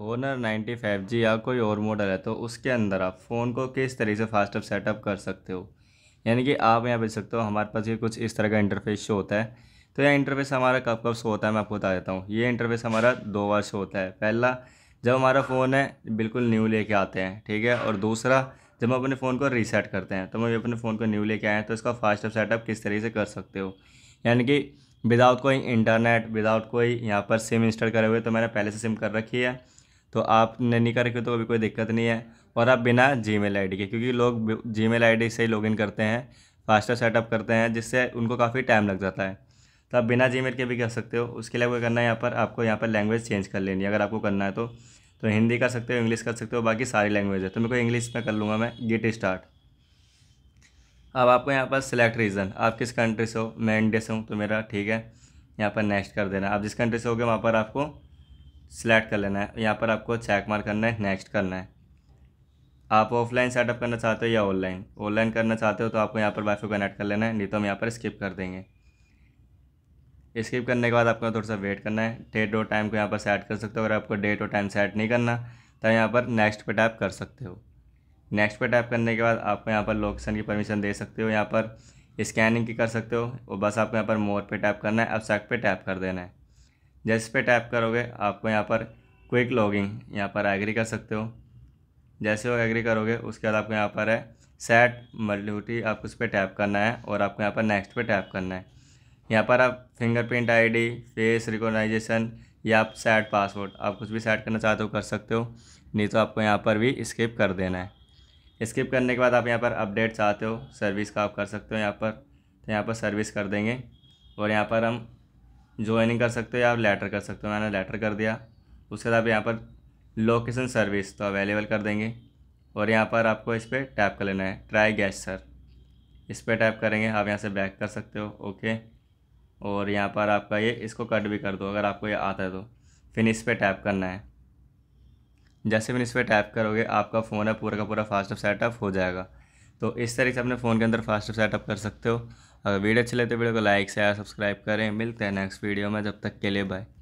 owner ninety five G या कोई और मॉडल है तो उसके अंदर आप फ़ोन को किस तरीके से फास्ट अप सेटअप कर सकते हो यानी कि आप यहाँ पे सकते हो हमारे पास ये कुछ इस तरह का इंटरफेस शो होता है तो यह इंटरफेस हमारा कब कब शो होता है मैं आपको बता देता हूँ ये इंटरफेस हमारा दो बार शो होता है पहला जब हमारा फ़ोन है बिल्कुल न्यू लेके आते हैं ठीक है और दूसरा जब हम अपने फ़ोन को रीसेट करते हैं तो हम अपने फ़ोन को न्यू लेके आए हैं तो इसका फास्ट अप सेटअप किस तरीके से कर सकते हो यानी कि विदाउट कोई इंटरनेट विदाउट कोई यहाँ पर सिम इंस्टॉल करे हुए तो मैंने पहले से सिम कर रखी है तो आप नहीं कर रखे तो अभी कोई दिक्कत नहीं है और आप बिना जी मेल के क्योंकि लोग जी मेल से ही लॉगिन करते हैं फास्टर सेटअप करते हैं जिससे उनको काफ़ी टाइम लग जाता है तो आप बिना जी के भी कर सकते हो उसके लिए कोई करना है यहाँ पर आपको यहाँ पर लैंग्वेज चेंज कर लेनी है अगर आपको करना है तो तो हिंदी कर सकते हो इंग्लिश कर सकते हो बाकी सारी लैंग्वेज है तो मेरे को इंग्लिश में कर लूँगा मैं गेट स्टार्ट अब आपको यहाँ पर सिलेक्ट रीज़न आप किस कंट्री से हो मैं इंडिया से हूँ तो मेरा ठीक है यहाँ पर नेक्स्ट कर देना आप जिस कंट्री से गए वहाँ पर आपको सिलेक्ट कर लेना है यहाँ पर आपको चेक मार्क करना है नेक्स्ट करना है आप ऑफलाइन सेटअप करना चाहते हो या ऑनलाइन ऑनलाइन करना चाहते हो तो आपको यहाँ पर वाईफाई कनेक्ट कर लेना है नहीं तो हम यहाँ पर स्किप कर देंगे स्किप करने के बाद आपको थोड़ा सा वेट करना है डेट और टाइम को यहाँ पर सेट कर सकते हो अगर आपको डेट और टाइम सेट नहीं करना तो यहाँ पर नेक्स्ट पर टैप कर सकते हो नेक्स्ट पर टैप करने के बाद आपको यहाँ पर लोकेशन की परमिशन दे सकते हो यहाँ पर स्कैनिंग की कर सकते हो और बस आपको यहाँ पर मोर पे टैप करना है अब सेट पे टैप कर देना है जैसे पे टैप करोगे आपको यहाँ पर क्विक लॉगिंग यहाँ पर एग्री कर सकते हो जैसे वो एग्री करोगे उसके बाद आपको यहाँ पर है सेट मल्टी आपको उस पर टैप करना है और आपको यहाँ पर नेक्स्ट पे टैप करना है यहाँ पर आप फिंगरप्रिंट आईडी, फेस रिकोगनाइजेशन या आप सेट पासवर्ड आप कुछ भी सेट करना चाहते हो कर सकते हो नहीं तो आपको यहाँ पर भी स्किप कर देना है स्किप करने के बाद आप यहाँ पर अपडेट चाहते हो सर्विस का आप कर सकते हो यहाँ पर तो यहाँ पर सर्विस कर देंगे और यहाँ पर हम ज्वाइनिंग कर सकते हो या आप लेटर कर सकते हो मैंने लेटर कर दिया उसके बाद आप यहाँ पर लोकेशन सर्विस तो अवेलेबल कर देंगे और यहाँ पर आपको इस पर टैप कर लेना है ट्राई गैस सर इस पर टैप करेंगे आप यहाँ से बैक कर सकते हो ओके और यहाँ पर आपका ये इसको कट भी कर दो अगर आपको ये आता है तो फिनिश पे टैप करना है जैसे फिनिश पे टैप करोगे आपका फ़ोन है पूरा का पूरा फास्ट सेटअप हो जाएगा तो इस तरीके से अपने फ़ोन के अंदर फास्ट सेटअप कर सकते हो अगर वीडियो अच्छी लगती है तो वीडियो को लाइक शेयर सब्सक्राइब करें मिलते हैं नेक्स्ट वीडियो में जब तक के लिए बाय